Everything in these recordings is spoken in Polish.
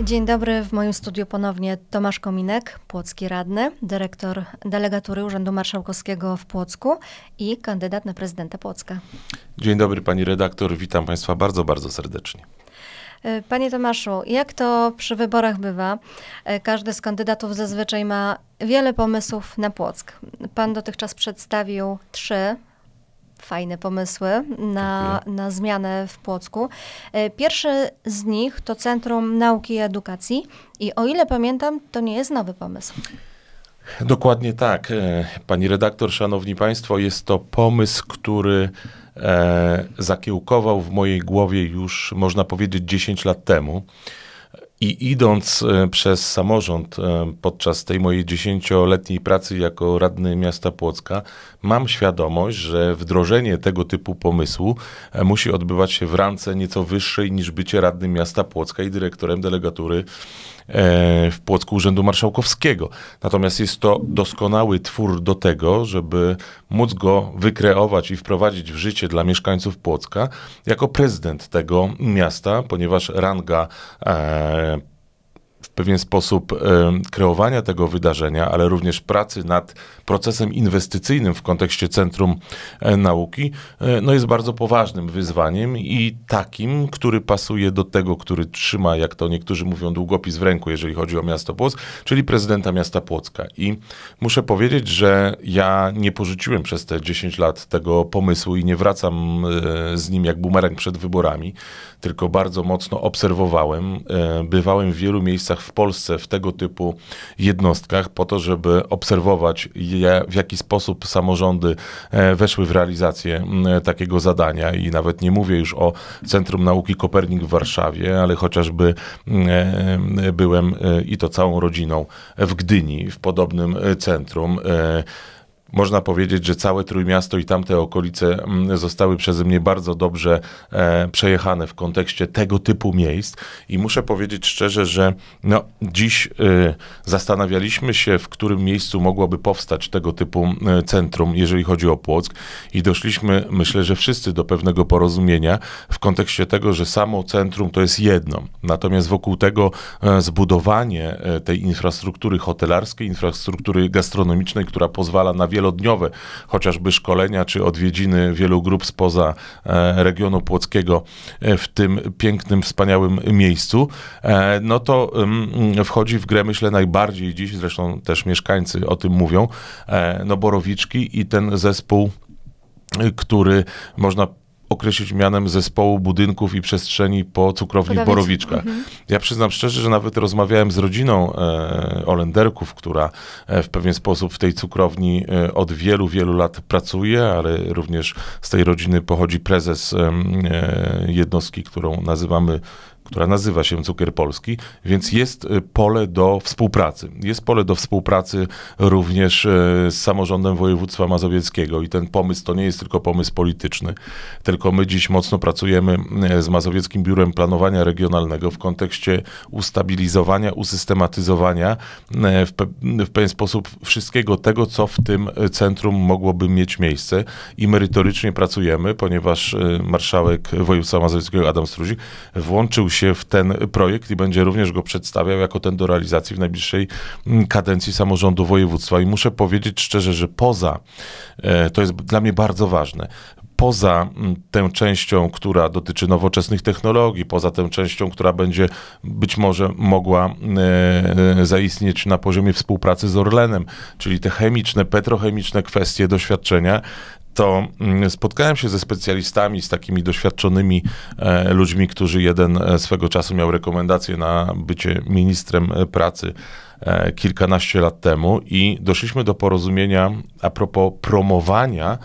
Dzień dobry, w moim studiu ponownie Tomasz Kominek, płocki radny, dyrektor delegatury Urzędu Marszałkowskiego w Płocku i kandydat na prezydenta Płocka. Dzień dobry pani redaktor, witam państwa bardzo, bardzo serdecznie. E, panie Tomaszu, jak to przy wyborach bywa, e, każdy z kandydatów zazwyczaj ma wiele pomysłów na Płock. Pan dotychczas przedstawił trzy fajne pomysły na, na zmianę w Płocku. E, pierwszy z nich to Centrum Nauki i Edukacji i o ile pamiętam, to nie jest nowy pomysł. Dokładnie tak. E, pani redaktor, szanowni państwo, jest to pomysł, który e, zakiełkował w mojej głowie już, można powiedzieć, 10 lat temu. I idąc e, przez samorząd e, podczas tej mojej dziesięcioletniej pracy jako radny miasta Płocka, mam świadomość, że wdrożenie tego typu pomysłu e, musi odbywać się w rance nieco wyższej niż bycie radnym miasta Płocka i dyrektorem delegatury w Płocku Urzędu Marszałkowskiego. Natomiast jest to doskonały twór do tego, żeby móc go wykreować i wprowadzić w życie dla mieszkańców Płocka jako prezydent tego miasta, ponieważ ranga pewien sposób e, kreowania tego wydarzenia, ale również pracy nad procesem inwestycyjnym w kontekście Centrum e, Nauki, e, no jest bardzo poważnym wyzwaniem i takim, który pasuje do tego, który trzyma, jak to niektórzy mówią, długopis w ręku, jeżeli chodzi o miasto Płock, czyli prezydenta miasta Płocka. I muszę powiedzieć, że ja nie porzuciłem przez te 10 lat tego pomysłu i nie wracam z nim jak bumerang przed wyborami, tylko bardzo mocno obserwowałem, bywałem w wielu miejscach w Polsce w tego typu jednostkach, po to, żeby obserwować, je, w jaki sposób samorządy e, weszły w realizację e, takiego zadania. I nawet nie mówię już o Centrum Nauki Kopernik w Warszawie, ale chociażby e, byłem i to całą rodziną w Gdyni, w podobnym centrum. Można powiedzieć, że całe Trójmiasto i tamte okolice mm, zostały przeze mnie bardzo dobrze e, przejechane w kontekście tego typu miejsc i muszę powiedzieć szczerze, że no, dziś e, zastanawialiśmy się, w którym miejscu mogłoby powstać tego typu centrum, jeżeli chodzi o Płock i doszliśmy, myślę, że wszyscy do pewnego porozumienia w kontekście tego, że samo centrum to jest jedno, natomiast wokół tego e, zbudowanie e, tej infrastruktury hotelarskiej, infrastruktury gastronomicznej, która pozwala na wiele wielodniowe, chociażby szkolenia czy odwiedziny wielu grup spoza e, regionu płockiego e, w tym pięknym, wspaniałym miejscu, e, no to mm, wchodzi w grę, myślę, najbardziej dziś, zresztą też mieszkańcy o tym mówią, no Borowiczki i ten zespół który można określić mianem zespołu budynków i przestrzeni po cukrowni w Borowiczkach. Mhm. Ja przyznam szczerze, że nawet rozmawiałem z rodziną e, Olenderków, która e, w pewien sposób w tej cukrowni e, od wielu, wielu lat pracuje, ale również z tej rodziny pochodzi prezes e, jednostki, którą nazywamy która nazywa się Cukier Polski, więc jest y, pole do współpracy. Jest pole do współpracy również y, z samorządem województwa mazowieckiego i ten pomysł to nie jest tylko pomysł polityczny, tylko my dziś mocno pracujemy y, z Mazowieckim Biurem Planowania Regionalnego w kontekście ustabilizowania, usystematyzowania w, pe w pewien sposób wszystkiego tego, co w tym centrum mogłoby mieć miejsce i merytorycznie pracujemy, ponieważ marszałek województwa mazowieckiego Adam Struzik włączył się w ten projekt i będzie również go przedstawiał jako ten do realizacji w najbliższej mm, kadencji samorządu województwa. I muszę powiedzieć szczerze, że poza, e, to jest dla mnie bardzo ważne, poza mm, tę częścią, która dotyczy nowoczesnych technologii, poza tę częścią, która będzie być może mogła e, e, zaistnieć na poziomie współpracy z Orlenem, czyli te chemiczne, petrochemiczne kwestie doświadczenia, to mm, spotkałem się ze specjalistami, z takimi doświadczonymi e, ludźmi, którzy jeden e, swego czasu miał rekomendację na bycie ministrem e, pracy kilkanaście lat temu i doszliśmy do porozumienia a propos promowania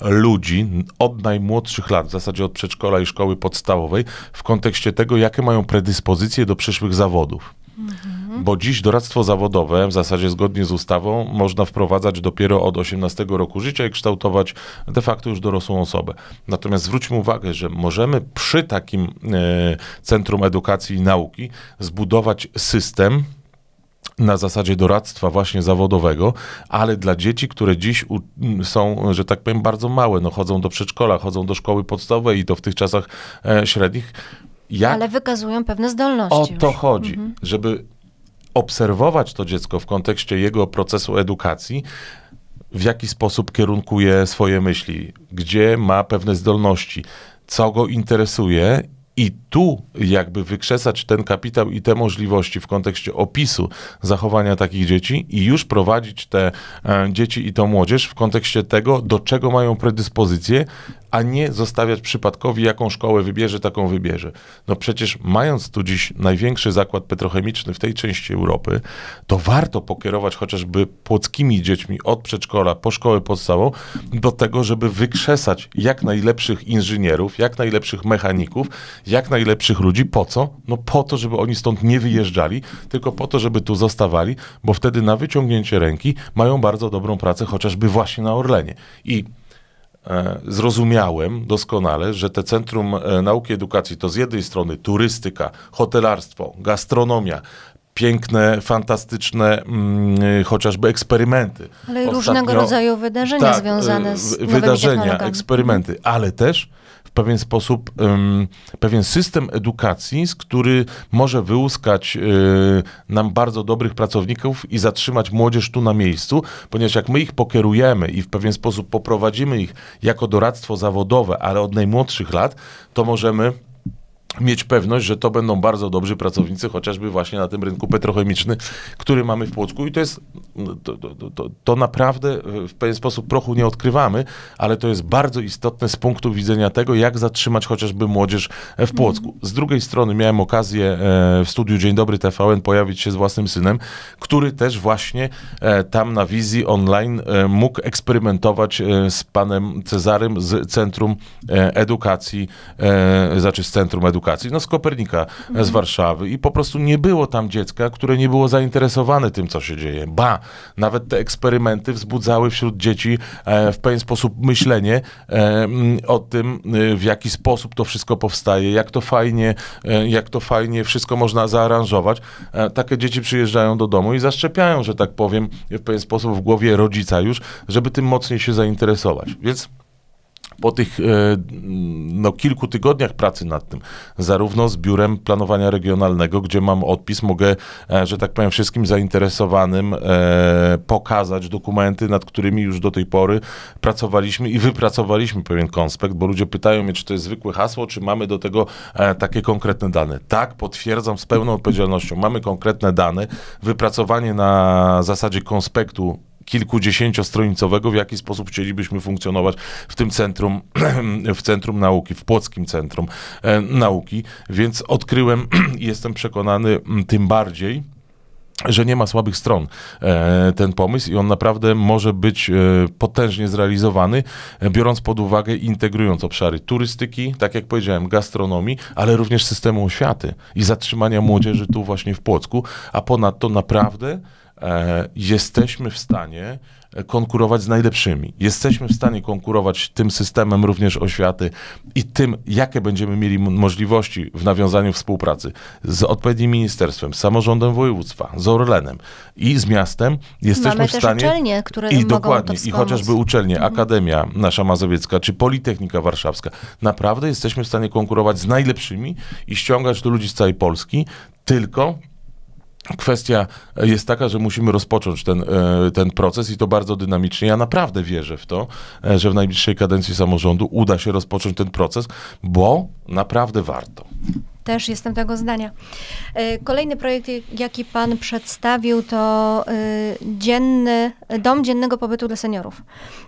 ludzi od najmłodszych lat, w zasadzie od przedszkola i szkoły podstawowej, w kontekście tego, jakie mają predyspozycje do przyszłych zawodów. Mhm. Bo dziś doradztwo zawodowe w zasadzie zgodnie z ustawą można wprowadzać dopiero od 18 roku życia i kształtować de facto już dorosłą osobę. Natomiast zwróćmy uwagę, że możemy przy takim e, Centrum Edukacji i Nauki zbudować system, na zasadzie doradztwa właśnie zawodowego, ale dla dzieci, które dziś są, że tak powiem, bardzo małe, no chodzą do przedszkola, chodzą do szkoły podstawowej i to w tych czasach e, średnich, jak... Ale wykazują pewne zdolności. O już. to chodzi, mhm. żeby obserwować to dziecko w kontekście jego procesu edukacji, w jaki sposób kierunkuje swoje myśli, gdzie ma pewne zdolności, co go interesuje i tu jakby wykrzesać ten kapitał i te możliwości w kontekście opisu zachowania takich dzieci i już prowadzić te e, dzieci i tą młodzież w kontekście tego, do czego mają predyspozycje, a nie zostawiać przypadkowi, jaką szkołę wybierze, taką wybierze. No przecież mając tu dziś największy zakład petrochemiczny w tej części Europy, to warto pokierować chociażby płockimi dziećmi od przedszkola po szkołę podstawową do tego, żeby wykrzesać jak najlepszych inżynierów, jak najlepszych mechaników, jak najlepszych ludzi. Po co? No po to, żeby oni stąd nie wyjeżdżali, tylko po to, żeby tu zostawali, bo wtedy na wyciągnięcie ręki mają bardzo dobrą pracę, chociażby właśnie na Orlenie. I e, zrozumiałem doskonale, że te Centrum e, Nauki i Edukacji to z jednej strony turystyka, hotelarstwo, gastronomia, piękne, fantastyczne mm, chociażby eksperymenty. Ale i Ostatnio, różnego rodzaju wydarzenia tak, związane z wydarzenia, eksperymenty, ale też pewien sposób, pewien system edukacji, z który może wyłuskać e, nam bardzo dobrych pracowników i zatrzymać młodzież tu na miejscu, ponieważ jak my ich pokierujemy i w pewien sposób poprowadzimy ich jako doradztwo zawodowe, ale od najmłodszych lat, to możemy mieć pewność, że to będą bardzo dobrzy pracownicy, chociażby właśnie na tym rynku petrochemicznym, który mamy w Płocku i to jest, to, to, to, to, naprawdę e, w pewien sposób prochu nie odkrywamy, ale to jest bardzo istotne z punktu widzenia tego, jak zatrzymać chociażby młodzież e, w Płocku. Mhm. Z drugiej strony miałem okazję e, w studiu Dzień Dobry TVN pojawić się z własnym synem, który też właśnie tam na wizji online mógł eksperymentować z panem Cezarym z Centrum Edukacji, znaczy z Centrum Edukacji edukacji, no z Kopernika, mhm. z Warszawy i po prostu nie było tam dziecka, które nie było zainteresowane tym, co się dzieje. Ba, nawet te eksperymenty wzbudzały wśród dzieci e, w pewien sposób myślenie e, mm, o tym, e, w jaki sposób to wszystko powstaje, jak to fajnie, e, jak to fajnie wszystko można zaaranżować. E, takie dzieci przyjeżdżają do domu i zaszczepiają, że tak powiem, w pewien sposób w głowie rodzica już, żeby tym mocniej się zainteresować. Więc po tych e, no, kilku tygodniach pracy nad tym, zarówno z Biurem Planowania Regionalnego, gdzie mam odpis, mogę, e, że tak powiem, wszystkim zainteresowanym e, pokazać dokumenty, nad którymi już do tej pory pracowaliśmy i wypracowaliśmy pewien konspekt, bo ludzie pytają mnie, czy to jest zwykłe hasło, czy mamy do tego takie konkretne dane. Tak, potwierdzam z pełną odpowiedzialnością. Mamy konkretne dane. Wypracowanie na zasadzie konspektu kilkudziesięciostronicowego, w jaki sposób chcielibyśmy funkcjonować w tym centrum, w centrum nauki, w Płockim Centrum e, Nauki. Więc odkryłem, jestem przekonany mm, tym bardziej, że nie ma słabych stron e, ten pomysł i on naprawdę może być e, potężnie zrealizowany, biorąc pod uwagę integrując obszary turystyki, tak jak powiedziałem, gastronomii, ale również systemu oświaty i zatrzymania młodzieży tu właśnie w Płocku, a ponadto naprawdę E, jesteśmy w stanie e, konkurować z najlepszymi. Jesteśmy w stanie konkurować tym systemem również oświaty i tym, jakie będziemy mieli możliwości w nawiązaniu współpracy z odpowiednim ministerstwem, z samorządem województwa, z Orlenem i z miastem. Jesteśmy Mamy w stanie. uczelnie, które I dokładnie, i chociażby uczelnie, mhm. Akademia nasza Mazowiecka czy Politechnika Warszawska. Naprawdę jesteśmy w stanie konkurować z najlepszymi i ściągać do ludzi z całej Polski, tylko Kwestia e, jest taka, że musimy rozpocząć ten, e, ten proces i to bardzo dynamicznie. Ja naprawdę wierzę w to, e, że w najbliższej kadencji samorządu uda się rozpocząć ten proces, bo naprawdę warto. Też jestem tego zdania. E, kolejny projekt, jaki pan przedstawił, to e, dzienny, dom dziennego pobytu dla seniorów.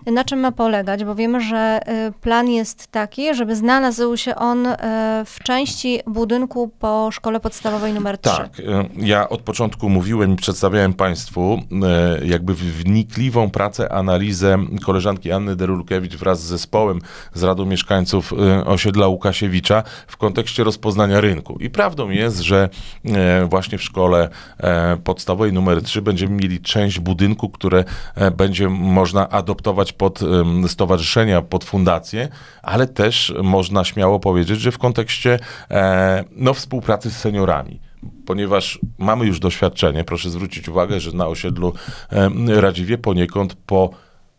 Na czym ma polegać? Bo wiemy, że e, plan jest taki, żeby znalazł się on w części budynku po szkole podstawowej numer 3. Tak, ja od początku mówiłem i przedstawiałem państwu jakby wnikliwą pracę, analizę koleżanki Anny Derulkiewicz wraz z zespołem z Radą Mieszkańców osiedla Łukasiewicza w kontekście rozpoznania rynku rynku. I prawdą jest, że e, właśnie w szkole e, podstawowej numer 3 będziemy mieli część budynku, które e, będzie można adoptować pod stowarzyszenia, pod fundacje, ale też można śmiało powiedzieć, że w kontekście no, współpracy z seniorami ponieważ mamy już doświadczenie, proszę zwrócić uwagę, że na osiedlu Radziwie poniekąd po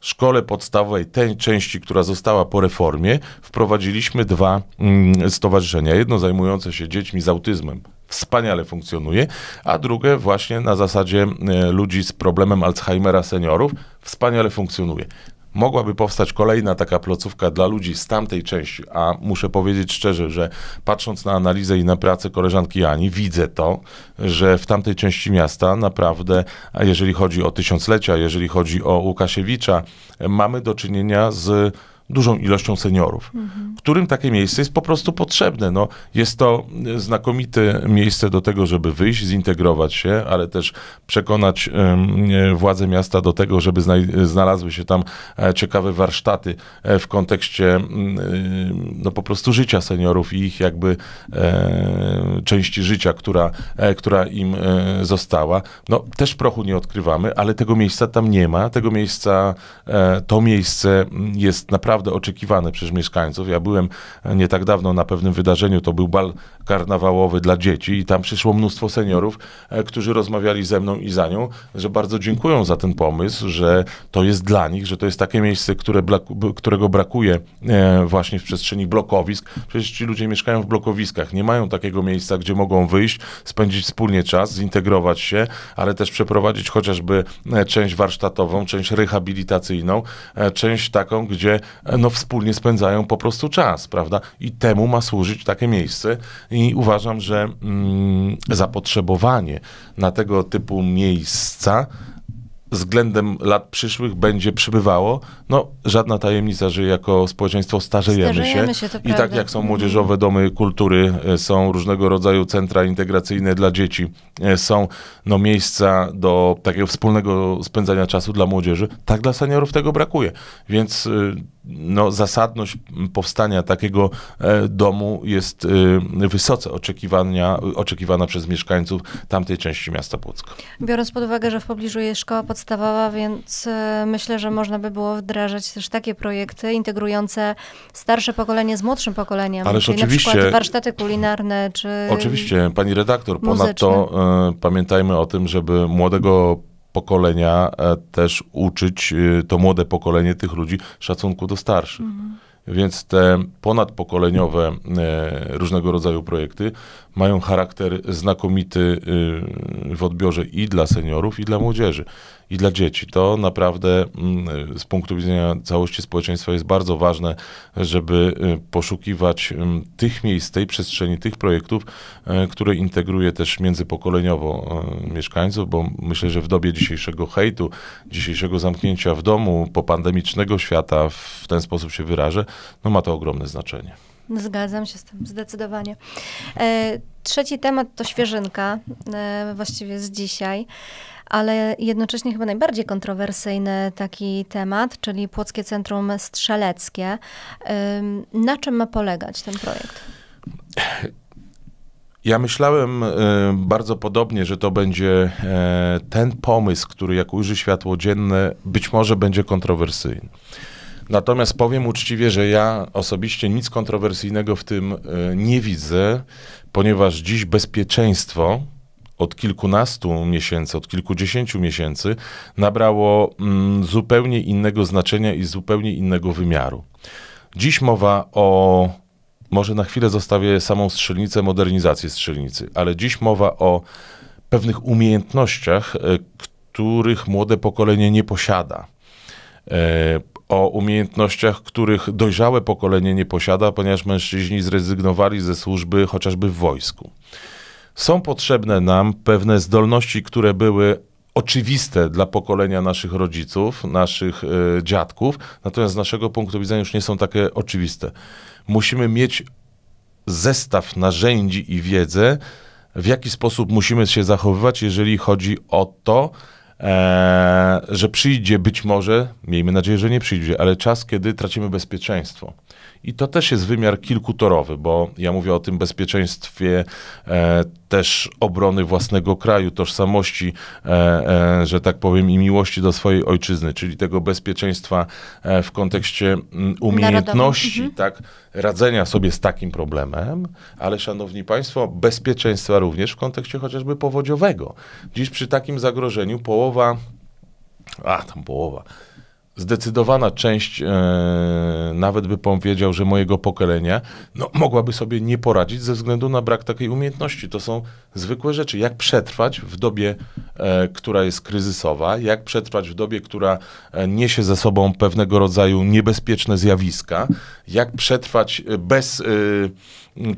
szkole podstawowej, tej części, która została po reformie, wprowadziliśmy dwa mm, stowarzyszenia. Jedno zajmujące się dziećmi z autyzmem, wspaniale funkcjonuje, a drugie właśnie na zasadzie e, ludzi z problemem Alzheimera seniorów wspaniale funkcjonuje mogłaby powstać kolejna taka placówka dla ludzi z tamtej części, a muszę powiedzieć szczerze, że patrząc na analizę i na pracę koleżanki Ani, widzę to, że w tamtej części miasta naprawdę, jeżeli chodzi o tysiąclecia, jeżeli chodzi o Łukasiewicza, mamy do czynienia z dużą ilością seniorów, mhm. którym takie miejsce jest po prostu potrzebne. No, jest to znakomite miejsce do tego, żeby wyjść, zintegrować się, ale też przekonać um, władze miasta do tego, żeby znalazły się tam e, ciekawe warsztaty e, w kontekście e, no, po prostu życia seniorów i ich jakby e, części życia, która, e, która im e, została. No, też prochu nie odkrywamy, ale tego miejsca tam nie ma. Tego miejsca, to miejsce jest naprawdę naprawdę oczekiwany przez mieszkańców. Ja byłem e, nie tak dawno na pewnym wydarzeniu, to był bal karnawałowy dla dzieci i tam przyszło mnóstwo seniorów, e, którzy rozmawiali ze mną i za nią, że bardzo dziękują za ten pomysł, że to jest dla nich, że to jest takie miejsce, które którego brakuje e, właśnie w przestrzeni blokowisk. Przecież ci ludzie mieszkają w blokowiskach, nie mają takiego miejsca, gdzie mogą wyjść, spędzić wspólnie czas, zintegrować się, ale też przeprowadzić chociażby część warsztatową, część rehabilitacyjną, część taką, gdzie E, no, wspólnie spędzają po prostu czas, prawda? I temu ma służyć takie miejsce i uważam, że mm, zapotrzebowanie na tego typu miejsca względem lat przyszłych będzie przybywało. No, żadna tajemnica, że jako społeczeństwo starzejemy, starzejemy się. się I tak jak są młodzieżowe domy kultury, e, są różnego rodzaju centra integracyjne dla dzieci, e, są no, miejsca do takiego wspólnego spędzania czasu dla młodzieży, tak dla seniorów tego brakuje. Więc e, no, zasadność powstania takiego domu jest wysoce oczekiwania, oczekiwana przez mieszkańców tamtej części miasta Płocka. Biorąc pod uwagę, że w pobliżu jest szkoła podstawowa, podstawowa, więc e, myślę, że można by było wdrażać też takie projekty integrujące starsze pokolenie z młodszym pokoleniem. Ależ czyli oczywiście. Na przykład warsztaty kulinarne czy. Oczywiście, pani redaktor. Ponadto y, pamiętajmy o tym, żeby młodego pokolenia e, też uczyć, to młode pokolenie tych ludzi szacunku do starszych. Mhm. Więc te ponadpokoleniowe e, różnego rodzaju projekty mają charakter znakomity e, w odbiorze i dla seniorów, i dla młodzieży, i dla dzieci. To naprawdę m, mm, z punktu widzenia całości społeczeństwa jest bardzo ważne, żeby e, poszukiwać m, y, tych miejsc, tej przestrzeni, tych projektów, e, które integruje też międzypokoleniowo e, mieszkańców, bo myślę, że w dobie dzisiejszego hejtu, dzisiejszego zamknięcia w domu, popandemicznego świata, w ten sposób się wyrażę, no ma to ogromne znaczenie. Zgadzam się z tym, zdecydowanie. E, trzeci temat to świeżynka, e, właściwie z dzisiaj, ale jednocześnie chyba najbardziej kontrowersyjny taki temat, czyli Płockie Centrum Strzeleckie. E, na czym ma polegać ten projekt? Ja myślałem e, bardzo podobnie, że to będzie e, ten pomysł, który jak ujrzy światło dzienne, być może będzie kontrowersyjny. Natomiast powiem uczciwie, że ja osobiście nic kontrowersyjnego w tym e, nie widzę, ponieważ dziś bezpieczeństwo od kilkunastu miesięcy, od kilkudziesięciu miesięcy nabrało mm, zupełnie innego znaczenia i zupełnie innego wymiaru. Dziś mowa o może na chwilę zostawię samą strzelnicę, modernizację strzelnicy, ale dziś mowa o pewnych umiejętnościach, e, których młode pokolenie nie posiada. E, o umiejętnościach, których dojrzałe pokolenie nie posiada, ponieważ mężczyźni zrezygnowali ze służby chociażby w wojsku. Są potrzebne nam pewne zdolności, które były oczywiste dla pokolenia naszych rodziców, naszych y, dziadków, natomiast z naszego punktu widzenia już nie są takie oczywiste. Musimy mieć zestaw narzędzi i wiedzę, w jaki sposób musimy się zachowywać, jeżeli chodzi o to, Eee, że przyjdzie być może, miejmy nadzieję, że nie przyjdzie, ale czas, kiedy tracimy bezpieczeństwo. I to też jest wymiar kilkutorowy, bo ja mówię o tym bezpieczeństwie e, też obrony własnego kraju, tożsamości, e, e, że tak powiem, i miłości do swojej ojczyzny, czyli tego bezpieczeństwa e, w kontekście umiejętności, Narodowy. Mhm. tak, radzenia sobie z takim problemem, ale szanowni państwo, bezpieczeństwa również w kontekście chociażby powodziowego. Dziś przy takim zagrożeniu połowa, a tam połowa, zdecydowana część, yy, nawet by powiedział, że mojego pokolenia, no, mogłaby sobie nie poradzić ze względu na brak takiej umiejętności. To są zwykłe rzeczy, jak przetrwać w dobie, e, która jest kryzysowa, jak przetrwać w dobie, która e, niesie ze sobą pewnego rodzaju niebezpieczne zjawiska, jak przetrwać e, bez e,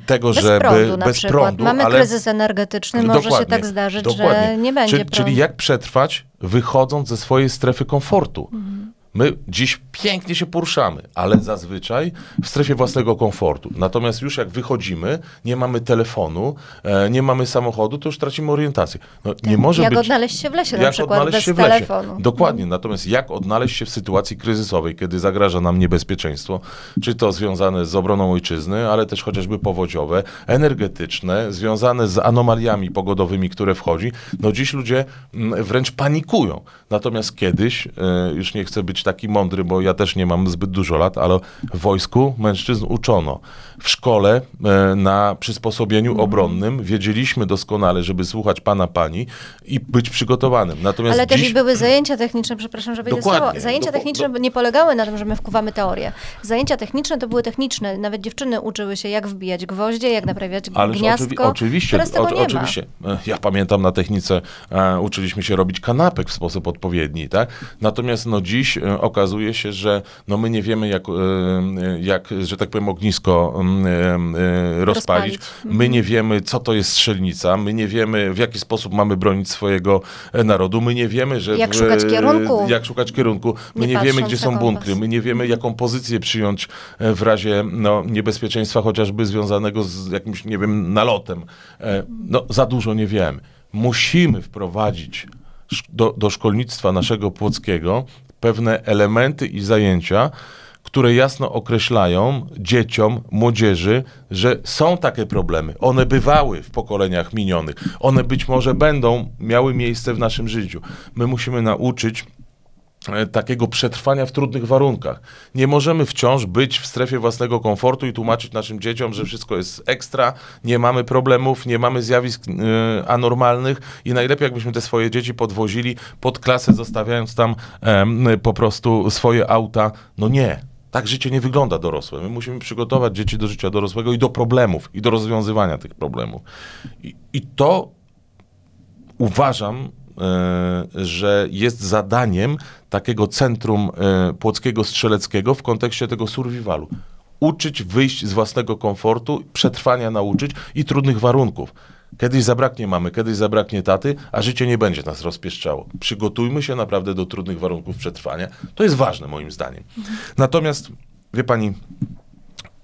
tego, bez żeby prądu bez przykład. prądu. Mamy ale... kryzys energetyczny, dokładnie, może się tak zdarzyć, dokładnie. że nie będzie czyli, prądu. Czyli jak przetrwać wychodząc ze swojej strefy komfortu. Mhm. My dziś pięknie się poruszamy, ale zazwyczaj w strefie własnego komfortu. Natomiast już jak wychodzimy, nie mamy telefonu, e, nie mamy samochodu samochodu, to już tracimy orientację. No, tak. nie może jak być, odnaleźć się w lesie jak na przykład, bez się w lesie. telefonu. Dokładnie, natomiast jak odnaleźć się w sytuacji kryzysowej, kiedy zagraża nam niebezpieczeństwo, czy to związane z obroną ojczyzny, ale też chociażby powodziowe, energetyczne, związane z anomaliami pogodowymi, które wchodzi, no dziś ludzie mm, wręcz panikują. Natomiast kiedyś, e, już nie chcę być taki mądry, bo ja też nie mam zbyt dużo lat, ale w wojsku mężczyzn uczono. W szkole e, na przysposobieniu obronnym wiedzieliśmy do doskonale, żeby słuchać pana, pani i być przygotowanym. Natomiast Ale dziś... też były zajęcia techniczne, przepraszam, że wejdę słowo. Zajęcia do, techniczne do... nie polegały na tym, że my wkuwamy teorię. Zajęcia techniczne to były techniczne. Nawet dziewczyny uczyły się, jak wbijać gwoździe, jak naprawiać Ależ gniazdko. Oczywi oczywiście, nie oczywiście. E, ja pamiętam na technice e, uczyliśmy się robić kanapek w sposób odpowiedni, tak? Natomiast no dziś e, okazuje się, że no my nie wiemy jak, e, jak że tak powiem ognisko mm, e, e, rozpalić. rozpalić. My nie mhm. wiemy co to jest strzelnica My nie wiemy, w jaki sposób mamy bronić swojego e, narodu. My nie wiemy, że... Jak szukać e, kierunku. Jak szukać kierunku. My nie, nie wiemy, gdzie są bunkry. My nie wiemy, jaką pozycję przyjąć e, w razie no, niebezpieczeństwa chociażby związanego z jakimś, nie wiem, nalotem. No, za dużo nie wiemy. Musimy wprowadzić do, do szkolnictwa naszego płockiego pewne elementy i zajęcia, które jasno określają dzieciom, młodzieży, że są takie problemy. One bywały w pokoleniach minionych. One być może będą miały miejsce w naszym życiu. My musimy nauczyć e, takiego przetrwania w trudnych warunkach. Nie możemy wciąż być w strefie własnego komfortu i tłumaczyć naszym dzieciom, że wszystko jest ekstra, nie mamy problemów, nie mamy zjawisk yy, anormalnych i najlepiej jakbyśmy te swoje dzieci podwozili pod klasę, zostawiając tam yy, po prostu swoje auta. No nie, tak życie nie wygląda dorosłe. My musimy przygotować dzieci do życia dorosłego i do problemów, i do rozwiązywania tych problemów. I, i to uważam, e, że jest zadaniem takiego centrum e, płockiego strzeleckiego w kontekście tego survivalu. Uczyć wyjść z własnego komfortu, przetrwania nauczyć i trudnych warunków Kiedyś zabraknie mamy, kiedyś zabraknie taty, a życie nie będzie nas rozpieszczało. Przygotujmy się naprawdę do trudnych warunków przetrwania. To jest ważne moim zdaniem. Natomiast, wie pani,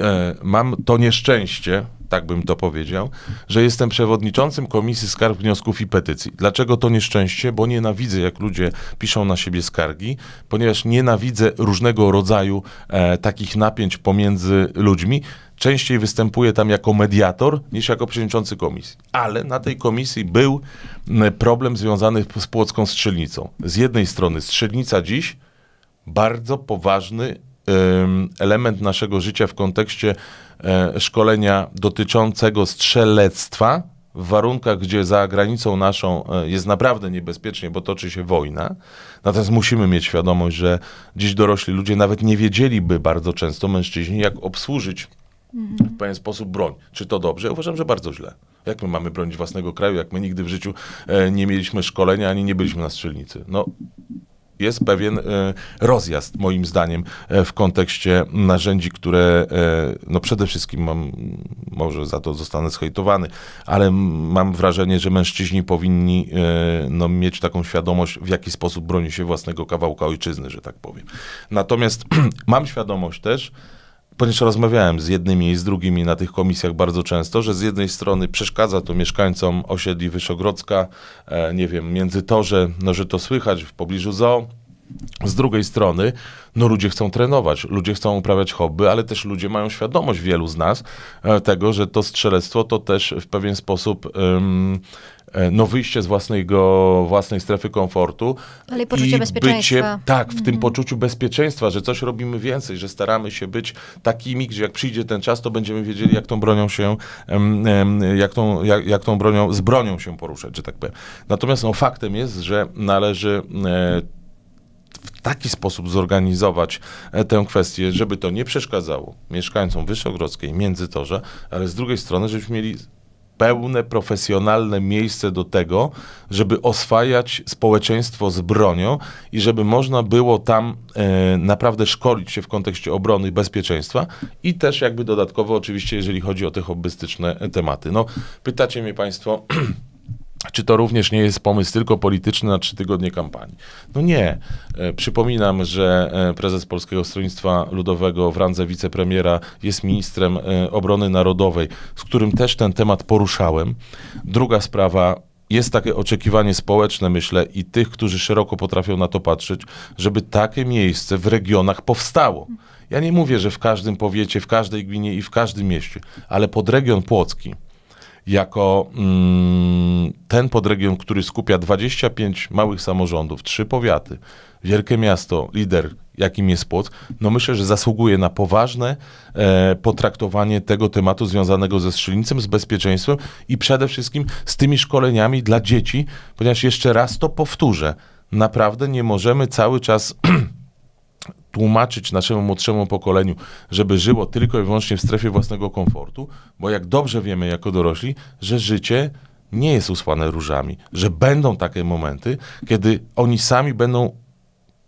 e, mam to nieszczęście, tak bym to powiedział, że jestem przewodniczącym Komisji Skarg, Wniosków i Petycji. Dlaczego to nieszczęście? Bo nienawidzę, jak ludzie piszą na siebie skargi, ponieważ nienawidzę różnego rodzaju e, takich napięć pomiędzy ludźmi częściej występuję tam jako mediator niż jako przewodniczący komisji. Ale na tej komisji był problem związany z płocką strzelnicą. Z jednej strony strzelnica dziś bardzo poważny element naszego życia w kontekście e, szkolenia dotyczącego strzelectwa, w warunkach, gdzie za granicą naszą e, jest naprawdę niebezpiecznie, bo toczy się wojna. Natomiast musimy mieć świadomość, że dziś dorośli ludzie nawet nie wiedzieliby bardzo często, mężczyźni, jak obsłużyć w pewien sposób broń. Czy to dobrze? Ja uważam, że bardzo źle. Jak my mamy bronić własnego kraju, jak my nigdy w życiu e, nie mieliśmy szkolenia, ani nie byliśmy na strzelnicy. No, jest pewien e, rozjazd, moim zdaniem, e, w kontekście narzędzi, które, e, no przede wszystkim mam, może za to zostanę zhejtowany, ale mam wrażenie, że mężczyźni powinni no, mieć taką świadomość, w jaki sposób broni się własnego kawałka ojczyzny, że tak powiem. Natomiast mam świadomość też, ponieważ rozmawiałem z jednymi i z drugimi na tych komisjach bardzo często, że z jednej strony przeszkadza to mieszkańcom osiedli Wyszogrodzka, e, nie wiem, między że no że to słychać w pobliżu zoo, z drugiej strony, no ludzie chcą trenować, ludzie chcą uprawiać hobby, ale też ludzie mają świadomość, wielu z nas, e, tego, że to strzelectwo to też w pewien sposób um, no wyjście z własnego, własnej strefy komfortu. Ale i poczucie i bezpieczeństwa. Bycie, tak, w mm tym mhm. poczuciu bezpieczeństwa, że coś robimy więcej, że staramy się być takimi, gdzie jak przyjdzie ten czas, to będziemy wiedzieli, jak tą bronią się, jak tą, jak, jak tą bronią, z bronią się poruszać, że tak powiem. Natomiast no, faktem jest, że należy e, w taki sposób zorganizować e, tę kwestię, żeby to nie przeszkadzało mieszkańcom Wyszogrodzkiej, Międzytorze, ale z drugiej strony, żebyśmy mieli pełne, profesjonalne miejsce do tego, żeby oswajać społeczeństwo z bronią i żeby można było tam e, naprawdę szkolić się w kontekście obrony i bezpieczeństwa i też jakby dodatkowo oczywiście, jeżeli chodzi o te hobbystyczne e, tematy. No, pytacie mnie Państwo... czy to również nie jest pomysł tylko polityczny na trzy tygodnie kampanii? No nie. E, przypominam, że e, prezes Polskiego Stronnictwa Ludowego w randze wicepremiera jest ministrem e, obrony narodowej, z którym też ten temat poruszałem. Druga sprawa, jest takie oczekiwanie społeczne, myślę, i tych, którzy szeroko potrafią na to patrzeć, żeby takie miejsce w regionach powstało. Ja nie mówię, że w każdym powiecie, w każdej gminie i w każdym mieście, ale pod region Płocki, jako mm, ten podregion, który skupia 25 małych samorządów, trzy powiaty, wielkie miasto, lider, jakim jest Płock, no myślę, że zasługuje na poważne e, potraktowanie tego tematu związanego ze strzelnicem, z bezpieczeństwem i przede wszystkim z tymi szkoleniami dla dzieci, ponieważ jeszcze raz to powtórzę, naprawdę nie możemy cały czas e, tłumaczyć naszemu młodszemu pokoleniu, żeby żyło tylko i wyłącznie w strefie własnego komfortu, bo jak dobrze wiemy jako dorośli, że życie nie jest usłane różami, że będą takie momenty, kiedy oni sami będą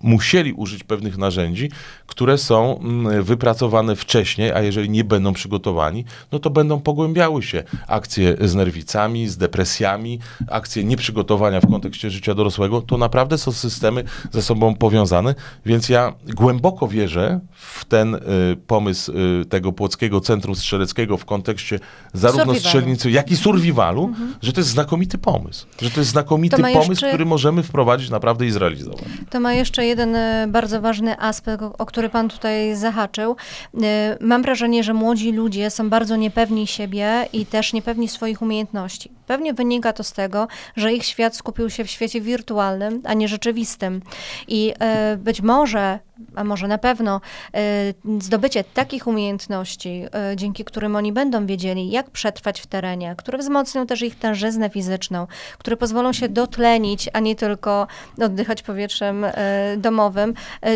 musieli użyć pewnych narzędzi, które są mm, wypracowane wcześniej, a jeżeli nie będą przygotowani, no to będą pogłębiały się akcje z nerwicami, z depresjami, akcje nieprzygotowania w kontekście życia dorosłego. To naprawdę są systemy ze sobą powiązane, więc ja głęboko wierzę w ten y, pomysł y, tego Płockiego Centrum Strzeleckiego w kontekście zarówno survivalu. strzelnicy, jak i survivalu, mhm. że to jest znakomity pomysł, że to jest znakomity to pomysł, jeszcze... który możemy wprowadzić naprawdę i zrealizować. To ma jeszcze jeden e, bardzo ważny aspekt, o, który Pan tutaj zahaczył. E, mam wrażenie, że młodzi ludzie są bardzo niepewni siebie i też niepewni swoich umiejętności. Pewnie wynika to z tego, że ich świat skupił się w świecie wirtualnym, a nie rzeczywistym. I e, być może a może na pewno, y, zdobycie takich umiejętności, y, dzięki którym oni będą wiedzieli, jak przetrwać w terenie, które wzmocnią też ich tężyznę fizyczną, które pozwolą się dotlenić, a nie tylko oddychać powietrzem y, domowym,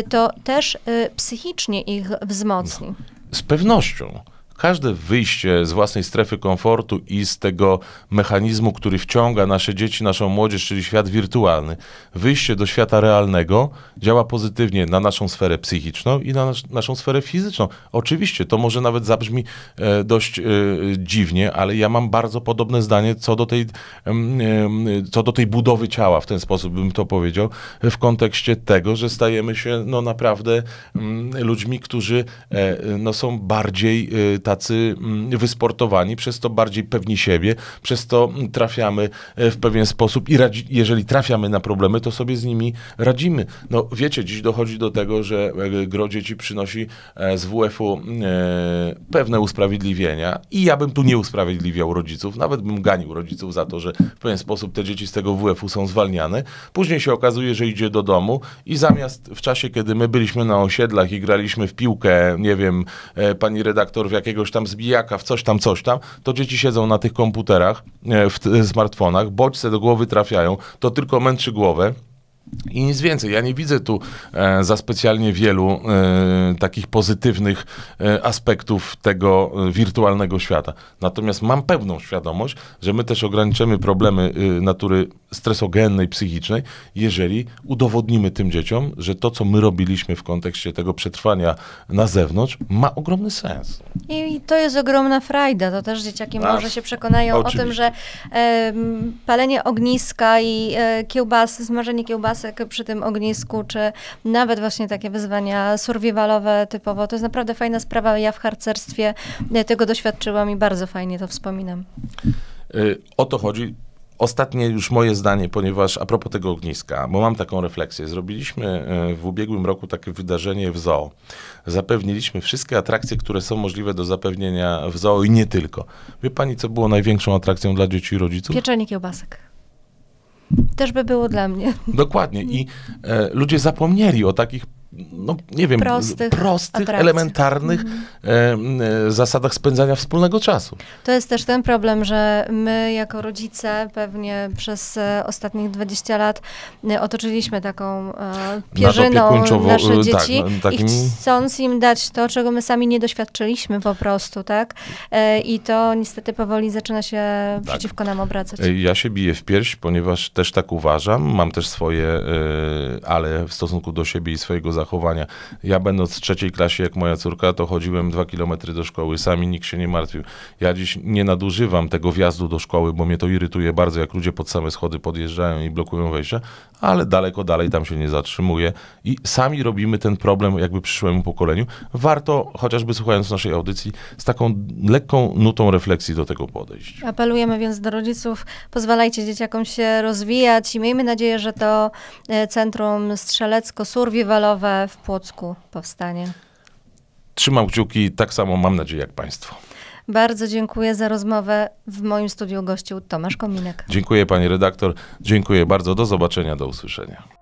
to też psychicznie ich wzmocni. Z pewnością każde wyjście z własnej strefy komfortu i z tego mechanizmu, który wciąga nasze dzieci, naszą młodzież, czyli świat wirtualny, wyjście do świata realnego działa pozytywnie na naszą sferę psychiczną i na nas naszą sferę fizyczną. Oczywiście, to może nawet zabrzmi e, dość e, dziwnie, ale ja mam bardzo podobne zdanie co do, tej, e, co do tej budowy ciała, w ten sposób bym to powiedział, w kontekście tego, że stajemy się no, naprawdę m, mm, ludźmi, którzy e, no, są bardziej e, tacy mm, wysportowani, przez to bardziej pewni siebie, przez to mm, trafiamy e, w pewien sposób i radzi, jeżeli trafiamy na problemy, to sobie z nimi radzimy. No wiecie, dziś dochodzi do tego, że e, gro dzieci przynosi e, z WF-u pewne usprawiedliwienia i ja bym tu nie usprawiedliwiał rodziców, nawet bym ganił rodziców za to, że w pewien sposób te dzieci z tego WF-u są zwalniane. Później się okazuje, że idzie do domu i zamiast w czasie, kiedy my byliśmy na osiedlach i graliśmy w piłkę, nie wiem, pani redaktor, w jakiego jakiegoś tam zbijaka, w coś tam, coś tam, to dzieci siedzą na tych komputerach, e, w smartfonach, bodźce do głowy trafiają, to tylko męczy głowę. I nic więcej. Ja nie widzę tu e, za specjalnie wielu e, takich pozytywnych e, aspektów tego e, wirtualnego świata. Natomiast mam pewną świadomość, że my też ograniczymy problemy e, natury stresogennej, psychicznej, jeżeli udowodnimy tym dzieciom, że to, co my robiliśmy w kontekście tego przetrwania na zewnątrz, ma ogromny sens. I to jest ogromna frajda. To też dzieciaki A, może się przekonają oczywiście. o tym, że palenie ogniska i e, kiełbasy, smażenie kiełbasy, pasek przy tym ognisku, czy nawet właśnie takie wyzwania survivalowe typowo. To jest naprawdę fajna sprawa. Ja w harcerstwie e, tego doświadczyłam i bardzo fajnie to wspominam. E, o to chodzi. Ostatnie już moje zdanie, ponieważ a propos tego ogniska, bo mam taką refleksję. Zrobiliśmy e, w ubiegłym roku takie wydarzenie w zoo. Zapewniliśmy wszystkie atrakcje, które są możliwe do zapewnienia w zoo i nie tylko. Wie pani, co było największą atrakcją dla dzieci i rodziców? Pieczenie kiełbasek też by było dla mnie. Dokładnie. I e, ludzie zapomnieli o takich no nie wiem, prostych, prostych atrakcji. elementarnych mhm. E, zasadach spędzania wspólnego czasu. To jest też ten problem, że my jako rodzice pewnie przez e, ostatnich 20 lat e, otoczyliśmy taką pierzyną nasze dzieci tak, takim... No, i chcąc im dać to, czego my sami nie doświadczyliśmy po prostu, tak? I to niestety powoli zaczyna się tak. przeciwko nam obracać. Ja się biję w pierś, ponieważ też tak uważam, mam też swoje ale w stosunku do siebie i swojego zachowania zachowania. Ja będąc w trzeciej klasie, jak moja córka, to chodziłem dwa kilometry do szkoły, sami nikt się nie martwił. Ja dziś nie nadużywam tego wjazdu do szkoły, bo mnie to irytuje bardzo, jak ludzie pod same schody podjeżdżają i blokują wejście, ale daleko dalej tam się nie zatrzymuje i sami robimy ten problem jakby przyszłemu pokoleniu. Warto, chociażby słuchając naszej audycji, z taką lekką nutą refleksji do tego podejść. Apelujemy więc do rodziców, pozwalajcie dzieciakom się rozwijać i miejmy nadzieję, że to e, Centrum strzelecko surwiwalowe Narodowe w Płocku powstanie. Trzymam kciuki, tak samo mam nadzieję jak Państwo. Bardzo dziękuję za rozmowę. W moim studiu gościł Tomasz Kominek. Dziękuję Pani redaktor, dziękuję bardzo. Do zobaczenia, do usłyszenia.